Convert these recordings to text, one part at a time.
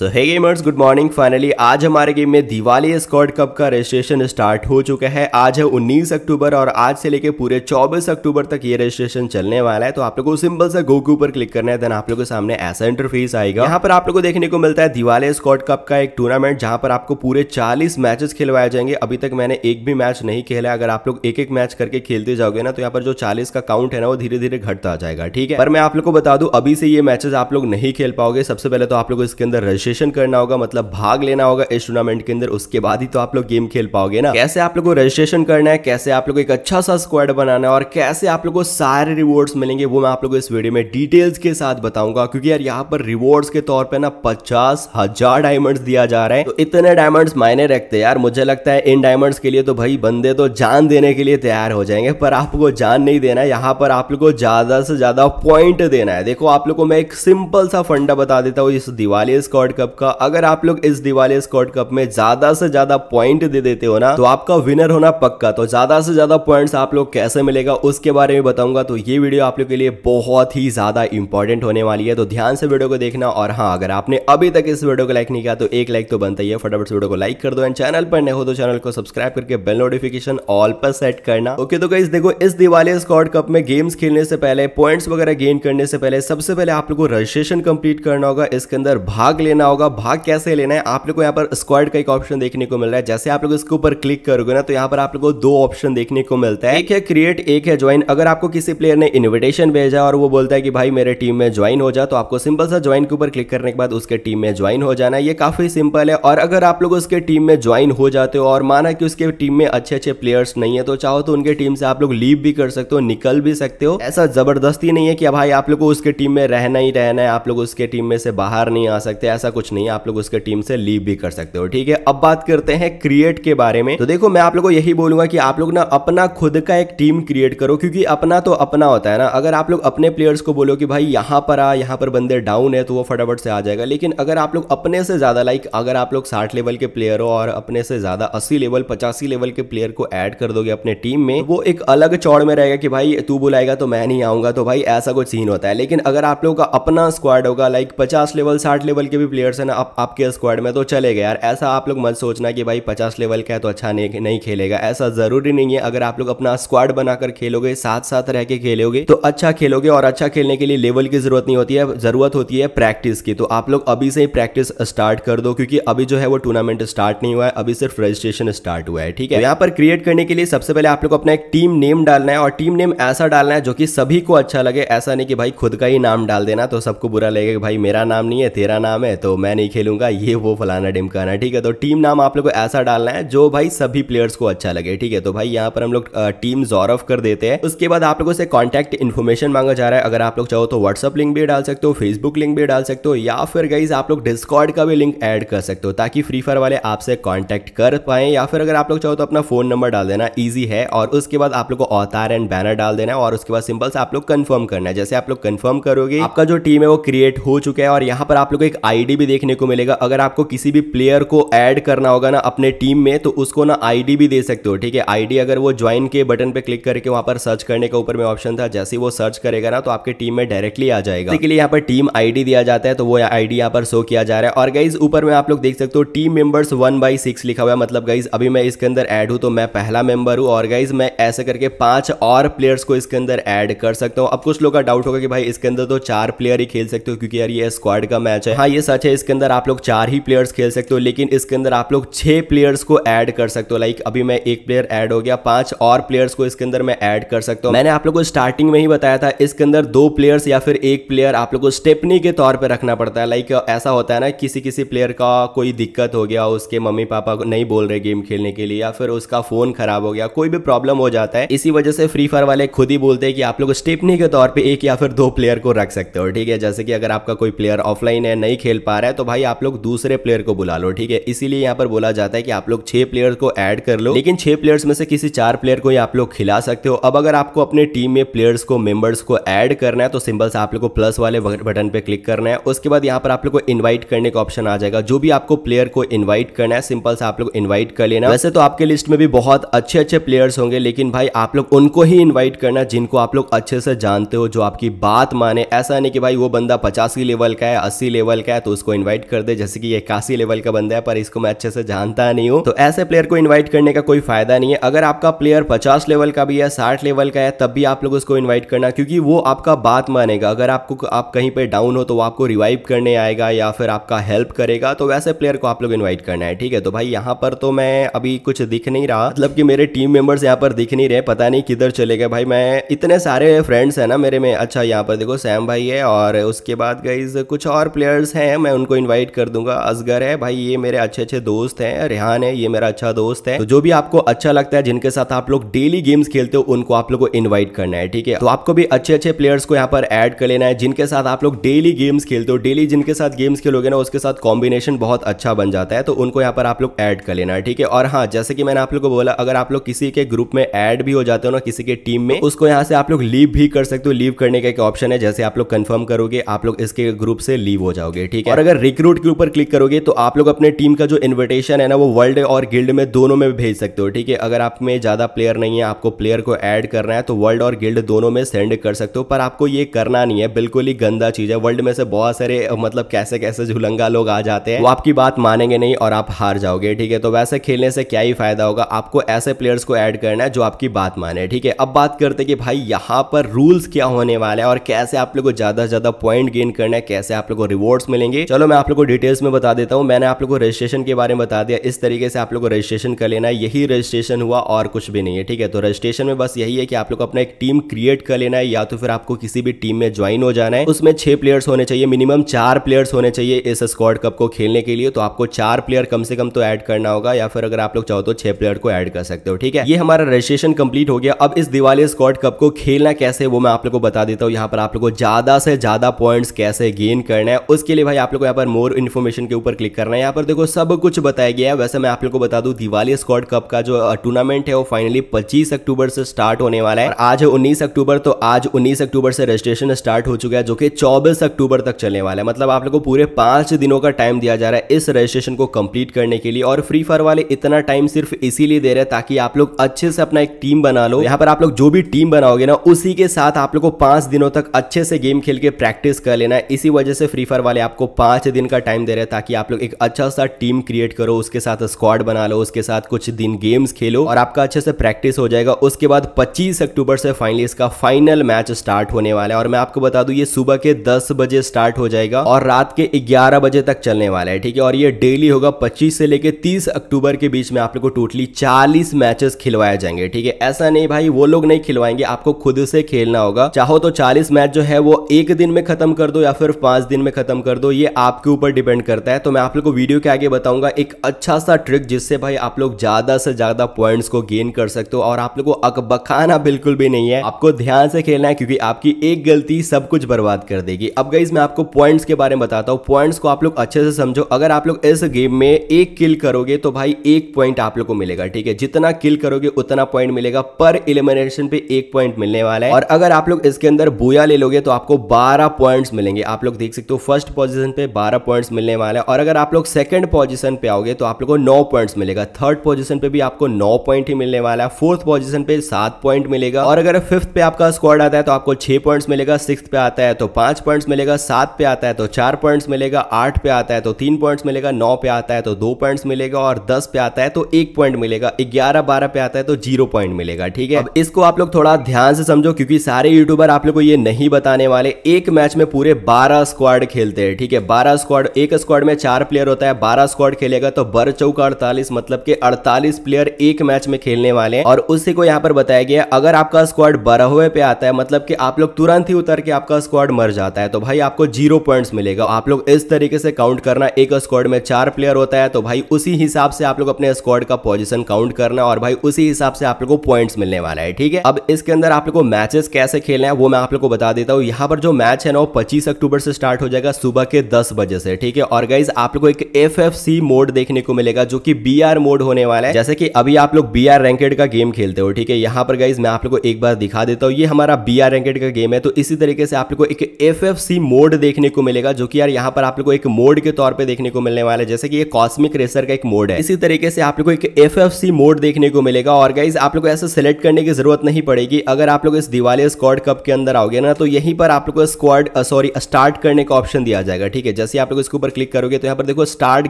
सो है gamers good morning finally आज हमारे गेम में दिवाली स्कॉट कप का रजिस्ट्रेशन स्टार्ट हो चुका है आज है 19 अक्टूबर और आज से लेके पूरे 24 अक्टूबर तक ये रजिस्ट्रेशन चलने वाला है तो आप लोगों को सिंपल सा गो के ऊपर क्लिक करना है देन आप लोगों के सामने ऐसा इंटरफेस आएगा यहाँ पर आप लोगों को देखने को मिलता है दिवाली स्क्वाड कप का एक टूर्नामेंट जहाँ पर आपको पूरे चालीस मैचेस खिलवाए जाएंगे अभी तक मैंने एक भी मैच नहीं खेला अगर आप लोग एक एक मैच करके खेलते जाओगे ना तो यहाँ पर जो चालीस का काउंट है ना वो धीरे धीरे घटता जाएगा ठीक है पर मैं आप लोग को बता दू अभी से ये मैचेस आप लोग नहीं खेल पाओगे सबसे पहले तो आप लोग इसके अंदर रजिस्ट्रेशन रजिस्ट्रेशन करना होगा मतलब भाग लेना होगा इस टूर्नामेंट के अंदर उसके बाद ही तो आप लोग गेम खेल पाओगे ना कैसे आप लोग को रजिस्ट्रेशन करना है कैसे आप लोग एक अच्छा सा स्क्वाड बनाना है और कैसे आप लोग को सारे रिवॉर्ड्स मिलेंगे वो मैं आप लोग को इस वीडियो में डिटेल्स के साथ बताऊंगा क्योंकि यार यहाँ पर रिवॉर्ड्स के तौर पर ना पचास हजार डायमंड्स दिया जा रहा है तो इतने डायमंड्स मायने रखते हैं यार मुझे लगता है इन डायमंड्स के लिए तो भाई बंदे तो जान देने के लिए तैयार हो जाएंगे पर आपको जान नहीं देना है यहाँ पर आप लोग को ज्यादा से ज्यादा पॉइंट देना है देखो आप लोग को मैं एक सिंपल सा फंडा बता देता हूँ इस दिवाली स्क्वाड स्कॉट कप का अगर आप लोग इस दिवाली स्कॉट कप में ज्यादा से ज्यादा पॉइंट दे देते हो ना तो आपका विनर होना पक्का तो ज्यादा से ज्यादा पॉइंट्स आप लोग कैसे मिलेगा उसके बारे में बताऊंगा तो ये वीडियो आप लोग के लिए बहुत ही ज्यादा इंपॉर्टेंट होने वाली है तो ध्यान से वीडियो को देखना और हाँ अगर आपने अभी तक इस वीडियो को लाइक नहीं किया तो एक लाइक तो बनता ही है फटाफट से वीडियो को लाइक कर दो एंड चैनल पर नहीं हो तो चैनल को सब्सक्राइब करके बेल नोटिफिकेशन ऑल पर सेट करना ओके तो कई देखो इस दिवाली स्कॉट कप में गेम्स खेलने से पहले पॉइंट्स वगैरह गेन करने से पहले सबसे पहले आप लोग को रजिस्ट्रेशन कंप्लीट करना होगा इसके अंदर भाग लेना लेना होगा भाग कैसे लेना है आप लोग को यहाँ पर स्क्वाड का एक ऑप्शन देखने को मिल रहा है जैसे आप लोग इसके ऊपर क्लिक करोगे ना तो यहाँ पर आप लोग को दो ऑप्शन देखने को मिलता है एक है क्रिएट एक है ज्वाइन अगर आपको किसी प्लेयर ने इन्विटेशन भेजा और वो बोलता है कि भाई मेरे टीम में ज्वाइन हो जा तो आपको सिंपल सा ज्वाइन के ऊपर क्लिक करने के बाद उसके टीम में ज्वाइन हो जाना ये काफी सिंपल है और अगर आप लोग उसके टीम में ज्वाइन हो जाते हो और माना कि उसके टीम में अच्छे अच्छे प्लेयर्स नहीं है तो चाहो तो उनके टीम से आप लोग लीव भी कर सकते हो निकल भी सकते हो ऐसा जबरदस्ती नहीं है कि भाई आप लोग को उसके टीम में रहना ही रहना है आप लोग उसके टीम में से बाहर नहीं आ सकते ऐसा ऐसा कुछ नहीं है आप लोग उसके टीम से लीव भी कर सकते हो ठीक है अब बात करते हैं क्रिएट के बारे में तो देखो मैं आप लोग को यही बोलूंगा कि आप लोग ना अपना खुद का एक टीम क्रिएट करो क्योंकि अपना तो अपना होता है ना अगर आप लोग अपने प्लेयर्स को बोलो कि भाई यहां पर आ यहां पर बंदे डाउन है तो वो फटाफट से आ जाएगा लेकिन अगर आप लोग अपने से ज्यादा लाइक अगर आप लोग साठ लेवल के प्लेयर हो और अपने से ज्यादा अस्सी लेवल पचासी लेवल के प्लेयर को एड कर दोगे अपने टीम में वो एक अलग चौड़ में रहेगा कि भाई तू बुलाएगा तो मैं नहीं आऊंगा तो भाई ऐसा कुछ सीन होता है लेकिन अगर आप लोग का अपना स्क्वाड होगा लाइक पचास लेवल साठ लेवल के भी प्लेयर्स हैं ना आप आपके स्क्वाड में तो चले गए यार ऐसा आप लोग मत सोचना कि भाई पचास लेवल का है तो अच्छा नहीं नहीं खेलेगा ऐसा ज़रूरी नहीं है अगर आप लोग अपना स्क्वाड बनाकर खेलोगे साथ साथ रह के खेलोगे तो अच्छा खेलोगे और अच्छा खेलने के लिए लेवल की ज़रूरत नहीं होती है ज़रूरत होती है प्रैक्टिस की तो आप लोग अभी से ही प्रैक्टिस स्टार्ट कर दो क्योंकि अभी जो है वो टूर्नामेंट स्टार्ट नहीं हुआ है अभी सिर्फ रजिस्ट्रेशन स्टार्ट हुआ है ठीक है तो यहाँ पर क्रिएट करने के लिए सबसे पहले आप लोग अपना एक टीम नेम डालना है और टीम नेम ऐसा डालना है जो कि सभी को अच्छा लगे ऐसा नहीं कि भाई खुद का ही नाम डाल देना तो सबको बुरा लगेगा भाई मेरा नाम नहीं है तेरा नाम है तो तो मैं नहीं खेलूंगा ये वो फलाना डिमकाना ठीक है तो टीम नाम आप लोग को ऐसा डालना है जो भाई सभी प्लेयर्स को अच्छा लगे ठीक है तो भाई यहाँ पर हम लोग टीम जोरफ कर देते हैं उसके बाद आप लोगों से कॉन्टैक्ट इन्फॉर्मेशन मांगा जा रहा है अगर आप लोग चाहो तो व्हाट्सअप लिंक भी डाल सकते हो फेसबुक लिंक भी डाल सकते हो या फिर गाइज आप लोग डिस्कॉर्ड का भी लिंक एड कर सकते हो ताकि फ्री फायर वाले आपसे कॉन्टैक्ट कर पाए या फिर अगर आप लोग चाहो तो अपना फोन नंबर डाल देना ईजी है और उसके बाद आप लोग को अवतार एंड बैनर डाल देना है और उसके बाद सिंपल से आप लोग कन्फर्म करना है जैसे आप लोग कन्फर्म करोगे आपका जो टीम है वो क्रिएट हो चुका है और यहाँ पर आप लोग एक आईडी भी देखने को मिलेगा अगर आपको किसी भी प्लेयर को ऐड करना होगा ना अपने टीम में तो उसको ना आईडी भी दे सकते हो ठीक है आईडी अगर वो ज्वाइन के बटन पे क्लिक करके वहां पर सर्च करने का ऊपर में ऑप्शन था जैसे वो सर्च करेगा ना तो आपके टीम में डायरेक्टली आ जाएगा इसके लिए यहाँ पर टीम आईडी दिया जाता है तो वो आईडी यहाँ पर शो किया जा रहा है और गाइज ऊपर में आप लोग देख सकते हो team members one by six लिखा हुआ है मतलब गाइज अभी मैं इसके अंदर एड हूँ तो मैं पहला मेंबर हूँ और गाइज मैं ऐसे करके पांच और प्लेयर्स को इसके अंदर एड कर सकता हूँ अब कुछ लोग का डाउट होगा कि भाई इसके अंदर तो चार प्लेयर ही खेल सकते हो क्योंकि यार ये स्क्वाड का मैच है हाँ ये सच है इसके अंदर आप लोग चार ही प्लेयर्स खेल सकते हो लेकिन इसके अंदर आप लोग छः प्लेयर्स को ऐड कर सकते हो लाइक अभी मैं एक प्लेयर ऐड हो गया पांच और प्लेयर्स को इसके अंदर मैं ऐड कर सकता हूँ मैंने आप लोग को स्टार्टिंग में ही बताया था इसके अंदर दो प्लेयर्स या फिर एक प्लेयर आप लोग को स्टेपनी के तौर पर रखना पड़ता है लाइक ऐसा होता है ना किसी किसी प्लेयर का कोई दिक्कत हो गया उसके मम्मी पापा को नहीं बोल रहे गेम खेलने के लिए या फिर उसका फोन खराब हो गया कोई भी प्रॉब्लम हो जाता है इसी वजह से फ्री फायर वाले खुद ही बोलते हैं कि आप लोग स्टेपनी के तौर पर एक या फिर दो प्लेयर को रख सकते हो ठीक है जैसे कि अगर आपका कोई प्लेयर ऑफलाइन है नहीं खेल पा रहा है तो भाई आप लोग दूसरे प्लेयर को बुला लो ठीक है इसीलिए यहाँ पर बोला जाता है कि आप लोग छह प्लेयर को ऐड कर लो लेकिन छह प्लेयर्स में से किसी चार प्लेयर को ही आप लोग खिला सकते हो अब अगर आपको अपने टीम में प्लेयर्स को मेंबर्स को ऐड करना है तो सिंपल से आप लोग को प्लस वाले बटन पे क्लिक करना है उसके बाद यहाँ पर आप लोग को इन्वाइट करने का ऑप्शन आ जाएगा जो भी आपको प्लेयर को इन्वाइट करना है सिंपल से आप लोग इन्वाइट कर लेना वैसे तो आपके लिस्ट में भी बहुत अच्छे अच्छे प्लेयर्स होंगे लेकिन भाई आप लोग उनको ही इन्वाइट करना जिनको आप लोग अच्छे से जानते हो जो आपकी बात माने ऐसा नहीं कि भाई वो बंदा पचासी लेवल का है अस्सी लेवल का है तो उसको इसको इन्वाइट कर दे जैसे कि ये काशी लेवल का बंदा है पर इसको मैं अच्छे से जानता नहीं हूँ तो ऐसे प्लेयर को इन्वाइट करने का कोई फायदा नहीं है अगर आपका प्लेयर पचास लेवल का भी है साठ लेवल का है तब भी आप लोग उसको इन्वाइट करना क्योंकि वो आपका बात मानेगा अगर आपको आप कहीं पर डाउन हो तो वो आपको रिवाइव करने आएगा या फिर आपका हेल्प करेगा तो वैसे प्लेयर को आप लोग इन्वाइट करना है ठीक है तो भाई यहाँ पर तो मैं अभी कुछ दिख नहीं रहा मतलब कि मेरे टीम मेंबर्स यहाँ पर दिख नहीं रहे पता नहीं किधर चले गए भाई मैं इतने सारे फ्रेंड्स है ना मेरे में अच्छा यहाँ पर देखो सैम भाई है और उसके बाद गई कुछ और प्लेयर्स हैं मैं मैं उनको इन्वाइट कर दूंगा असगर है भाई ये मेरे अच्छे अच्छे दोस्त हैं रेहान है ये मेरा अच्छा दोस्त है तो जो भी आपको अच्छा लगता है जिनके साथ आप लोग डेली गेम्स खेलते हो उनको आप लोग को इन्वाइट करना है ठीक है तो आपको भी अच्छे अच्छे प्लेयर्स को यहाँ पर एड कर लेना है जिनके साथ आप लोग डेली गेम्स खेलते हो डेली जिनके साथ गेम्स खेलोगे ना उसके साथ कॉम्बिनेशन बहुत अच्छा बन जाता है तो उनको यहाँ पर आप लोग एड कर लेना है ठीक है और हाँ जैसे कि मैंने आप लोग को बोला अगर आप लोग किसी के ग्रुप में एड भी हो जाते हो ना किसी के टीम में उसको यहाँ से आप लोग लीव भी कर सकते हो लीव करने का एक ऑप्शन है जैसे आप लोग कंफर्म करोगे आप लोग इसके ग्रुप से लीव हो जाओगे ठीक है अगर रिक्रूट के ऊपर क्लिक करोगे तो आप लोग अपने टीम का जो इन्विटेशन है ना वो वर्ल्ड और गिल्ड में दोनों में भेज सकते हो ठीक है अगर आप में ज़्यादा प्लेयर नहीं है आपको प्लेयर को ऐड करना है तो वर्ल्ड और गिल्ड दोनों में सेंड कर सकते हो पर आपको ये करना नहीं है बिल्कुल ही गंदा चीज़ है वर्ल्ड में से बहुत सारे मतलब कैसे कैसे झुलंगा लोग आ जाते हैं वो आपकी बात मानेंगे नहीं और आप हार जाओगे ठीक है तो वैसे खेलने से क्या ही फायदा होगा आपको ऐसे प्लेयर्स को ऐड करना है जो आपकी बात माने ठीक है अब बात करते कि भाई यहाँ पर रूल्स क्या होने वाला है और कैसे आप लोग को ज़्यादा से ज़्यादा पॉइंट गेन करना है कैसे आप लोग को रिवॉर्ड्स मिलेंगे चलो मैं आप लोग को डिटेल्स में बता देता हूँ मैंने आप लोग को रजिस्ट्रेशन के बारे में बता दिया इस तरीके से आप लोग को रजिस्ट्रेशन कर लेना है यही रजिस्ट्रेशन हुआ और कुछ भी नहीं है ठीक है तो रजिस्ट्रेशन में बस यही है कि आप लोग को अपना एक टीम क्रिएट कर लेना है या तो फिर आपको किसी भी टीम में ज्वाइन हो जाना है उसमें छह प्लेयर्स होने चाहिए मिनिमम चार प्लेयर्स होने चाहिए इस स्क्वाड कप को खेलने के लिए तो आपको चार प्लेयर कम से कम तो ऐड करना होगा या फिर अगर आप लोग चाहो तो छह प्लेयर को ऐड कर सकते हो ठीक है ये हमारा रजिस्ट्रेशन कंप्लीट हो गया अब इस दिवाली स्क्वाड कप को खेलना कैसे वो मैं आप लोग को बता देता हूँ यहाँ पर आप लोग को ज्यादा से ज्यादा पॉइंट्स कैसे गेन करना है उसके लिए भाई आप लोग को यहाँ पर मोर इन्फॉर्मेशन के ऊपर क्लिक करना है यहाँ पर देखो सब कुछ बताया गया है वैसे मैं आप लोग को बता दू दिवाली स्कॉड कप का जो टूर्नामेंट है वो फाइनली पच्चीस अक्टूबर से स्टार्ट होने वाला है आज है 19 अक्टूबर तो आज उन्नीस अक्टूबर से रजिस्ट्रेशन स्टार्ट हो चुका है जो कि चौबीस अक्टूबर तक चलने वाला है मतलब आप लोग को पूरे पांच दिनों का टाइम दिया जा रहा है इस रजिस्ट्रेशन को कंप्लीट करने के लिए और फ्री फायर वाले इतना टाइम सिर्फ इसीलिए दे रहे हैं ताकि आप लोग अच्छे से अपना एक टीम बना लो यहाँ पर आप लोग जो भी टीम बनाओगे ना उसी के साथ आप लोग को पांच दिनों तक अच्छे से गेम खेल के प्रैक्टिस कर लेना इसी वजह से फ्री फायर वाले आपको पांच पाँच दिन का टाइम दे रहे हैं ताकि आप लोग एक अच्छा सा टीम क्रिएट करो उसके साथ स्क्वाड बना लो उसके साथ कुछ दिन गेम्स खेलो और आपका अच्छे से प्रैक्टिस हो जाएगा उसके बाद 25 अक्टूबर से फाइनली इसका फाइनल मैच स्टार्ट होने वाला है और मैं आपको बता दू ये सुबह के दस बजे स्टार्ट हो जाएगा और रात के ग्यारह बजे तक चलने वाला है ठीक है और ये डेली होगा पच्चीस से लेकर तीस अक्टूबर के बीच में आप लोग को टोटली चालीस मैचेस खिलवाए जाएंगे ठीक है ऐसा नहीं भाई वो लोग नहीं खिलवाएंगे आपको खुद से खेलना होगा चाहो तो चालीस मैच जो है वो एक दिन में खत्म कर दो या फिर पांच दिन में खत्म कर दो ये आपके ऊपर डिपेंड करता है तो मैं आप लोग को वीडियो के आगे बताऊंगा एक अच्छा सा ट्रिक जिससे भाई आप लोग ज़्यादा से ज़्यादा पॉइंट्स को गेन कर सकते हो और आप लोग को अकबकाना बिल्कुल भी नहीं है आपको ध्यान से खेलना है क्योंकि आपकी एक गलती सब कुछ बर्बाद कर देगी अब गाइज मैं आपको पॉइंट्स के बारे में बताता हूँ पॉइंट्स को आप लोग अच्छे से समझो अगर आप लोग इस गेम में एक किल करोगे तो भाई एक पॉइंट आप लोग को मिलेगा ठीक है जितना किल करोगे उतना पॉइंट मिलेगा पर इलिमिनेशन पे एक पॉइंट मिलने वाला है और अगर आप लोग इसके अंदर बुया ले लोगे तो आपको बारह पॉइंट्स मिलेंगे आप लोग देख सकते हो फर्स्ट पोजिशन पे बारह पॉइंट्स मिलने वाले हैं और अगर आप लोग सेकंड पोजीशन पे आओगे तो आप लोगों को नौ पॉइंट्स मिलेगा थर्ड पोजीशन पे भी आपको नौ पॉइंट ही मिलने वाला है फोर्थ पोजीशन पे सात पॉइंट मिलेगा और अगर फिफ्थ पे आपका स्क्वाड आता है तो आपको छह पॉइंट्स मिलेगा सिक्स पे आता है तो पांच पॉइंट्स मिलेगा सात पे आता है तो चार पॉइंट्स मिलेगा आठ पे आता है तो तीन पॉइंट्स मिलेगा नौ पे आता है तो दो पॉइंट्स मिलेगा और दस पे आता है तो एक पॉइंट मिलेगा ग्यारह बारह पे आता है तो जीरो पॉइंट मिलेगा ठीक है इसको आप लोग थोड़ा ध्यान से समझो क्योंकि सारे यूट्यूबर आप लोग को ये नहीं बताने वाले एक मैच में पूरे बारह स्क्वाड खेलते हैं ठीक है बारह स्क्वाड एक स्क्वाड में चार प्लेयर होता है बारह स्क्वाड खेलेगा तो बर चौक अड़तालीस मतलब के अड़तालीस प्लेयर एक मैच में खेलने वाले हैं और उसी को यहाँ पर बताया गया अगर आपका स्क्वाड बारहवें पे आता है मतलब कि आप लोग तुरंत ही उतर के आपका स्क्वाड मर जाता है तो भाई आपको जीरो पॉइंट्स मिलेगा आप लोग इस तरीके से काउंट करना एक स्क्वाड में चार प्लेयर होता है तो भाई उसी हिसाब से आप लोग अपने स्क्वाड का पोजिशन काउंट करना और भाई उसी हिसाब से आप लोग को पॉइंट्स मिलने वाला है ठीक है अब इसके अंदर आप लोग को मैचेस कैसे खेलना है वो मैं आप लोग को बता देता हूँ यहाँ पर जो मैच है ना वो पच्चीस अक्टूबर से स्टार्ट हो जाएगा सुबह के दस दस बजे से ठीक है और गाइज आप लोग को एक एफ एफ सी मोड देखने को मिलेगा जो कि बी आर मोड होने वाला है जैसे कि अभी आप लोग बी आर रैंकेड का गेम खेलते हो ठीक है यहाँ पर गाइज मैं आप लोग को एक बार दिखा देता हूँ ये हमारा बी आर रैंकेड का गेम है तो इसी तरीके से आप लोग को एक एफ एफ सी मोड देखने को मिलेगा जो कि यार यहाँ पर आप लोग को एक मोड के तौर पर देखने को मिलने वाला है जैसे कि ये कॉस्मिक रेसर का एक मोड है इसी तरीके से आप लोग को एक एफ एफ सी मोड देखने को मिलेगा और गाइज आप लोग को सेलेक्ट सिलेक्ट करने की जरूरत नहीं पड़ेगी अगर आप लोग इस दिवाली स्क्वाड कप के अंदर आओगे ना तो यहीं पर आप लोग को स्क्वाड सॉरी स्टार्ट करने का ऑप्शन दिया जाएगा ठीक है है जैसे आप लोग इसके ऊपर क्लिक करोगे तो यहाँ पर देखो स्टार्ट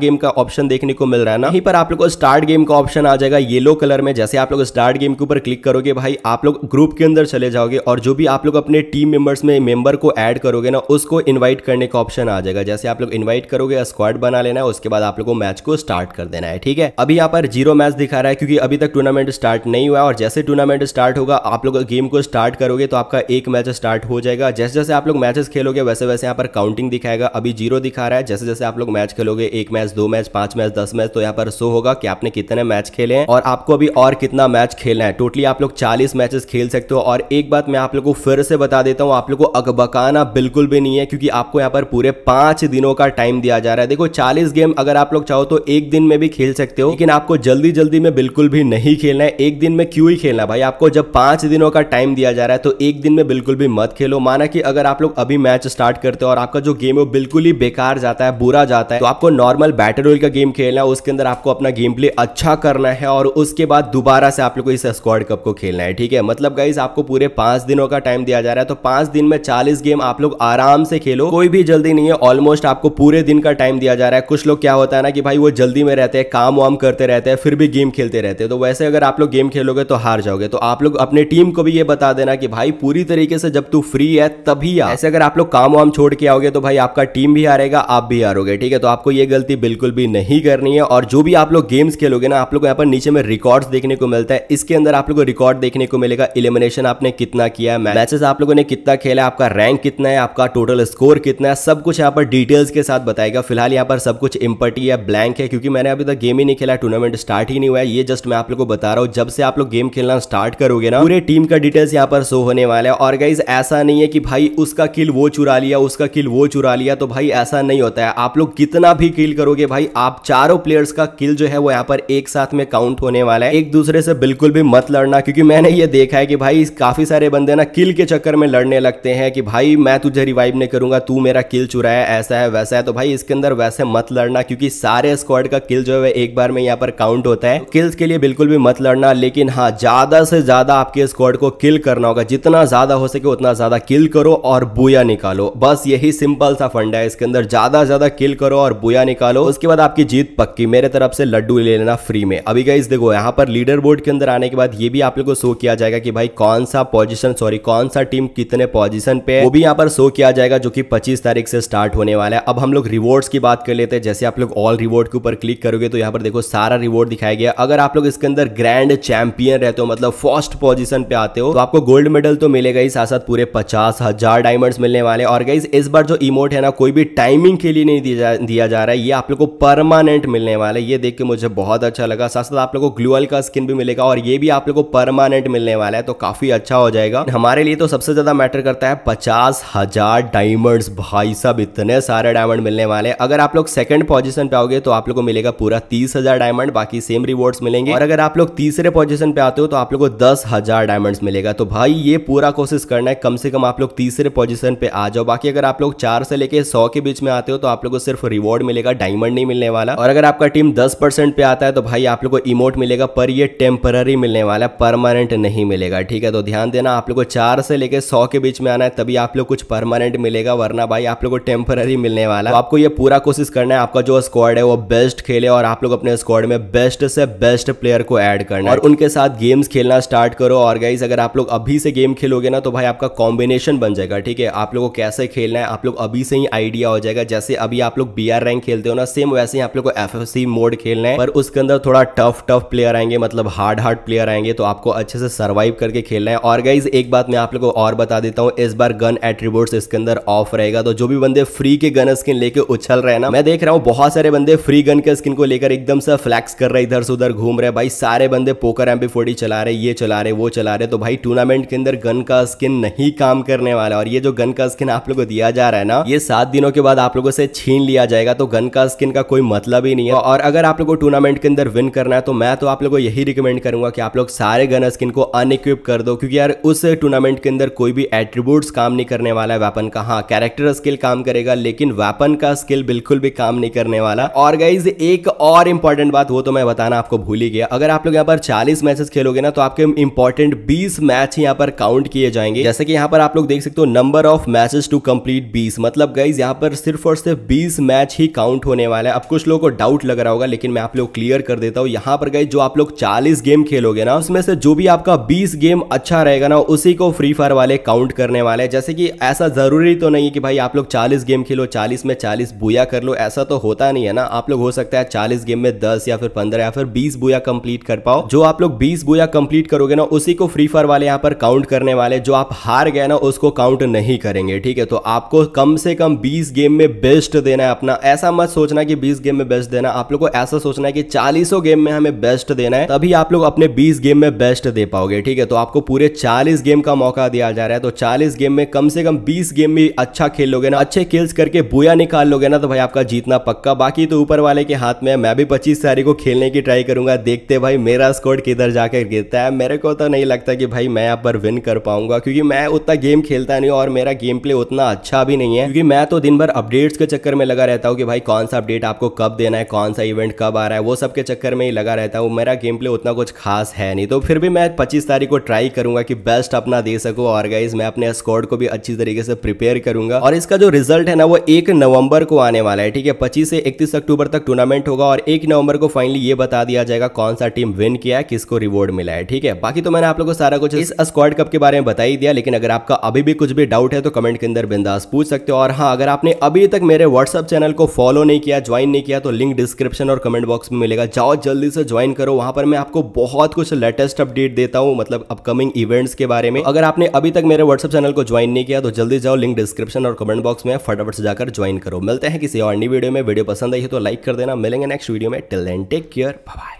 गेम का ऑप्शन देखने को मिल रहा है ना यहीं पर आप लोग को स्टार्ट गेम का ऑप्शन आ जाएगा येलो कलर में जैसे आप लोग स्टार्ट गेम के ऊपर क्लिक करोगे भाई आप लोग ग्रुप के अंदर चले जाओगे और जो भी आप लोग अपने टीम मेंबर्स में मेंबर को ऐड करोगे ना उसको इन्वाइट करने का ऑप्शन आ जाएगा जैसे आप लोग इन्वाइट करोगे स्क्वाड बना लेना है उसके बाद आप लोग मैच को स्टार्ट कर देना है ठीक है अभी यहाँ पर जीरो मैच दिखा रहा है क्योंकि अभी तक टूर्नामेंट स्टार्ट नहीं हुआ और जैसे टूर्नामेंट स्टार्ट होगा आप लोग गेम को स्टार्ट करोगे तो आपका एक मैच स्टार्ट हो जाएगा जैसे जैसे आप लोग मैचेस खेलोगे वैसे वैसे यहाँ पर काउंटिंग दिखाएगा अभी जीरो जीरो दिखा रहा है जैसे जैसे आप लोग मैच खेलोगे एक मैच दो मैच पांच मैच दस मैच तो यहाँ पर शो होगा कि आपने कितने मैच खेले हैं और आपको अभी और कितना मैच खेलना है टोटली आप लोग चालीस मैचेस खेल सकते हो और एक बात मैं आप लोग को फिर से बता देता हूँ आप लोग को अकबकाना बिल्कुल भी नहीं है क्योंकि आपको यहाँ पर पूरे पांच दिनों का टाइम दिया जा रहा है देखो चालीस गेम अगर आप लोग चाहो तो एक दिन में भी खेल सकते हो लेकिन आपको जल्दी जल्दी में बिल्कुल भी नहीं खेलना है एक दिन में क्यों ही खेलना भाई आपको जब पांच दिनों का टाइम दिया जा रहा है तो एक दिन में बिल्कुल भी मत खेलो माना कि अगर आप लोग अभी मैच स्टार्ट करते हो और आपका जो गेम है वो बिल्कुल ही बेकार जाता है बुरा जाता है तो आपको नॉर्मल बैटर रोल का गेम खेलना है उसके अंदर आपको अपना गेम प्ले अच्छा करना है और उसके बाद दोबारा से आप लोग इस स्क्वाड कप को खेलना है ठीक है मतलब गाइज आपको पूरे पांच दिनों का टाइम दिया जा रहा है तो पांच दिन में चालीस गेम आप लोग आराम से खेलो कोई भी जल्दी नहीं है ऑलमोस्ट आपको पूरे दिन का टाइम दिया जा रहा है कुछ लोग क्या होता है ना कि भाई वो जल्दी में रहते हैं काम वाम करते रहते हैं फिर भी गेम खेलते रहते हैं तो वैसे अगर आप लोग गेम खेलोगे तो हार जाओगे तो आप लोग अपने टीम को भी ये बता देना कि भाई पूरी तरीके से जब तू फ्री है तभी ऐसे अगर आप लोग काम वाम छोड़ के आओगे तो भाई आपका टीम भी हारेगा आप भी हारोगे ठीक है तो आपको ये गलती बिल्कुल भी नहीं करनी है और जो भी आप लोग गेम्स खेलोगे ना आप लोग यहाँ पर नीचे में रिकॉर्ड देखने को मिलता है इसके अंदर आप लोग को रिकॉर्ड देखने को मिलेगा इलिमिनेशन आपने कितना किया है मैचेस आप लोगों ने कितना खेला आपका रैंक कितना है आपका टोटल स्कोर कितना है सब कुछ यहाँ पर डिटेल्स के साथ बताएगा फिलहाल यहाँ पर सब कुछ इम्पर्टी है ब्लैंक है क्योंकि मैंने अभी तक गेम ही नहीं खेला टूर्नामेंट स्टार्ट ही नहीं हुआ है ये जस्ट मैं आप लोग को बता रहा हूँ जब से आप लोग गेम खेलना स्टार्ट करोगे ना पूरे टीम का डिटेल्स यहाँ पर शो होने वाला है और गाइज ऐसा नहीं है कि भाई उसका किल वो चुरा लिया उसका किल वो चुरा लिया तो भाई ऐसा नहीं होता है आप लोग कितना भी किल करोगे भाई आप चारों प्लेयर्स का किल जो है वो यहाँ पर एक साथ में काउंट होने वाला है एक दूसरे से बिल्कुल भी मत लड़ना क्योंकि मैंने ये देखा है कि भाई काफी सारे बंदे ना किल के चक्कर में लड़ने लगते हैं कि भाई मैं तुझे रिवाइव नहीं करूंगा तू मेरा किल चुराया ऐसा है वैसा है तो भाई इसके अंदर वैसे मत लड़ना क्योंकि सारे स्क्वाड का किल जो है एक बार में यहाँ पर काउंट होता है किल्स के लिए बिल्कुल भी मत लड़ना लेकिन हाँ ज्यादा से ज्यादा आपके स्क्वाड को किल करना होगा जितना ज्यादा हो सके उतना ज्यादा किल करो और बुया निकालो बस यही सिंपल सा फंडा है इसके अंदर ज्यादा ज्यादा किल करो और बुया निकालो उसके बाद आपकी जीत पक्की मेरे तरफ से लड्डू ले लेना फ्री में अभी गाइज देखो यहाँ पर लीडर बोर्ड के अंदर आने के बाद ये भी आप लोग को शो किया जाएगा कि भाई कौन सा पोजिशन सॉरी कौन सा टीम कितने पोजिशन पे वो भी यहाँ पर शो किया जाएगा जो की पच्चीस तारीख से स्टार्ट होने वाला है अब हम लोग रिवॉर्ड की बात कर लेते हैं जैसे आप लोग ऑल रिवॉर्ड के ऊपर क्लिक करोगे तो यहाँ पर देखो सारा रिवॉर्ड दिखाया गया अगर आप लोग इसके अंदर ग्रैंड चैंपियन रहते हो मतलब फर्स्ट पोजिशन पे आते हो तो आपको गोल्ड मेडल तो मिलेगा ही साथ साथ पूरे पचास हजार डायमंड्स मिलने वाले और गाइज इस बार जो इमोट है ना कोई भी टाइमिंग के लिए नहीं दिया जा दिया जा रहा है ये आप लोग को परमानेंट मिलने वाला है ये देख के मुझे बहुत अच्छा लगा साथ साथ आप लोग को ग्लूअल का स्किन भी मिलेगा और ये भी आप लोग को परमानेंट मिलने वाला है तो काफी अच्छा हो जाएगा हमारे लिए तो सबसे ज्यादा मैटर करता है पचास हजार डायमंड भाई सब इतने सारे डायमंड मिलने वाले अगर आप लोग सेकंड पोजिशन पे आओगे तो आप लोग को मिलेगा पूरा तीस हजार डायमंड बाकी सेम रिवॉर्ड्स मिलेंगे और अगर आप लोग तीसरे पोजिशन पे आते हो तो आप लोग को दस हजार मिलेगा तो भाई ये पूरा कोशिश करना है कम से कम आप लोग तीसरे पोजिशन पे आ जाओ बाकी अगर आप लोग चार से लेके सौ के के बीच में आते हो तो आप लोगों को सिर्फ रिवॉर्ड मिलेगा डायमंड नहीं मिलने वाला और अगर आपका टीम दस परसेंट पे आता है तो भाई आप लोग को इमोट मिलेगा पर ये टेम्पररी मिलने वाला है परमानेंट नहीं मिलेगा ठीक है तो ध्यान देना आप लोग को चार से लेकर सौ के बीच में आना है तभी आप लोग कुछ परमानेंट मिलेगा वरना भाई आप लोग को टेम्पररी मिलने वाला तो आपको ये पूरा कोशिश करना है आपका जो स्क्वाड है वो बेस्ट खेले और आप लोग अपने स्क्वाड में बेस्ट से बेस्ट प्लेयर को एड करना और उनके साथ गेम्स खेलना स्टार्ट करो और गाइज अगर आप लोग अभी से गेम खेलोगे ना तो भाई आपका कॉम्बिनेशन बन जाएगा ठीक है आप लोगों को कैसे खेलना है आप लोग अभी से ही आइडिया क्या हो जाएगा जैसे अभी आप लोग बी आर रैंक खेलते हो ना सेम वैसे ही आप लोग को एफ एफ सी मोड खेलना है पर उसके अंदर थोड़ा टफ टफ प्लेयर आएंगे मतलब हार्ड हार्ड प्लेयर आएंगे तो आपको अच्छे से सर्वाइव करके खेलना है और गाइज एक बात मैं आप लोग को और बता देता हूँ इस बार गन एट्रीब्यूट इसके अंदर ऑफ रहेगा तो जो भी बंदे फ्री के गन स्किन लेके उछल रहे ना मैं देख रहा हूँ बहुत सारे बंदे फ्री गन के स्किन को लेकर एकदम से फ्लैक्स कर रहे इधर से उधर घूम रहे भाई सारे बंदे पोकर एम चला रहे ये चला रहे वो चला रहे तो भाई टूर्नामेंट के अंदर गन का स्किन नहीं काम करने वाला और ये जो गन का स्किन आप लोग को दिया जा रहा है ना ये सात दिनों के के बाद आप लोगों से छीन लिया जाएगा तो गन का स्किन का कोई मतलब ही नहीं है और अगर आप लोगों को टूर्नामेंट के अंदर विन करना है तो मैं तो आप लोगों को यही रिकमेंड करूंगा कि आप लोग सारे गन स्किन को अनइक्विप कर दो क्योंकि यार उस टूर्नामेंट के अंदर कोई भी एट्रीब्यूट्स काम नहीं करने वाला है वेपन का हाँ कैरेक्टर स्किल काम करेगा लेकिन वेपन का स्किल बिल्कुल भी काम नहीं करने वाला और गाइज एक और इंपॉर्टेंट बात वो तो मैं बताना आपको भूल ही गया अगर आप लोग यहाँ पर चालीस मैचेस खेलोगे ना तो आपके इंपॉर्टेंट बीस मैच यहाँ पर काउंट किए जाएंगे जैसे कि यहाँ पर आप लोग देख सकते हो number of matches to complete बीस मतलब गाइज यहाँ पर पर सिर्फ और सिर्फ बीस मैच ही काउंट होने वाला है अब कुछ लोगों को डाउट लग रहा होगा लेकिन मैं आप लोग क्लियर कर देता हूँ यहाँ पर गए जो आप लोग चालीस गेम खेलोगे ना उसमें से जो भी आपका बीस गेम अच्छा रहेगा ना उसी को फ्री फायर वाले काउंट करने वाले हैं जैसे कि ऐसा जरूरी तो नहीं है कि भाई आप लोग चालीस गेम खेलो चालीस में चालीस बुया कर लो ऐसा तो होता नहीं है ना आप लोग हो सकता है चालीस गेम में दस या फिर पंद्रह या फिर बीस बुया कंप्लीट कर पाओ जो आप लोग बीस बुया कंप्लीट करोगे ना उसी को फ्री फायर वाले यहाँ पर काउंट करने वाले जो आप हार गए ना उसको काउंट नहीं करेंगे ठीक है तो आपको कम से कम बीस गेम में बेस्ट देना है अपना ऐसा मत सोचना कि 20 गेम में बेस्ट देना आप लोग को ऐसा सोचना है कि चालीसों गेम में हमें बेस्ट देना है तभी आप लोग अपने 20 गेम में बेस्ट दे पाओगे ठीक है तो आपको पूरे 40 गेम का मौका दिया जा रहा है तो 40 गेम में कम से कम 20 गेम में अच्छा खेल लोगे ना अच्छे खेल करके बुया निकाल लोगे ना तो भाई आपका जीतना पक्का बाकी तो ऊपर वाले के हाथ में मैं भी पच्चीस तारीख को खेलने की ट्राई करूंगा देखते भाई मेरा स्कोर किधर जाकर गिरता है मेरे को तो नहीं लगता कि भाई मैं यहाँ पर विन कर पाऊंगा क्योंकि मैं उतना गेम खेलता नहीं और मेरा गेम प्ले उतना अच्छा भी नहीं है क्योंकि मैं तो दिन भर अपडेट्स के चक्कर में लगा रहता हूँ कि भाई कौन सा अपडेट आपको कब देना है कौन सा इवेंट कब आ रहा है वो सब के चक्कर में ही लगा रहता हूँ मेरा गेम प्ले उतना कुछ खास है नहीं तो फिर भी मैं पच्चीस तारीख को ट्राई करूंगा कि बेस्ट अपना दे सकूँ और गाइज मैं अपने स्कॉड को भी अच्छी तरीके से प्रिपेयर करूंगा और इसका जो रिजल्ट है ना वो एक नवंबर को आने वाला है ठीक है पच्चीस से इकतीस अक्टूबर तक टूर्नामेंट होगा और एक नवंबर को फाइनली ये बता दिया जाएगा कौन सा टीम विन किया है किसको रिवॉर्ड मिला है ठीक है बाकी तो मैंने आप लोग को सारा कुछ इस स्क्वाड कप के बारे में बता ही दिया लेकिन अगर आपका अभी भी कुछ भी डाउट है तो कमेंट के अंदर बिंदास पूछ सकते हो और हाँ अगर आपने अभी तक मेरे व्हाट्सअप चैनल को फॉलो नहीं किया ज्वाइन नहीं किया तो लिंक डिस्क्रिप्शन और कमेंट बॉक्स में मिलेगा जाओ जल्दी से ज्वाइन करो वहां पर मैं आपको बहुत कुछ लेटेस्ट अपडेट देता हूं मतलब अपकमिंग इवेंट्स के बारे में अगर आपने अभी तक मेरे व्हाट्सअप चैनल को ज्वाइन नहीं किया तो जल्दी जाओ लिंक डिस्क्रिप्शन और कमेंट बॉक्स में फटाफट से जाकर ज्वाइन करो मिलते हैं किसी और नई वीडियो में वीडियो पसंद आई है तो लाइक कर देना मिलेंगे नेक्स्ट वीडियो में till then take care bye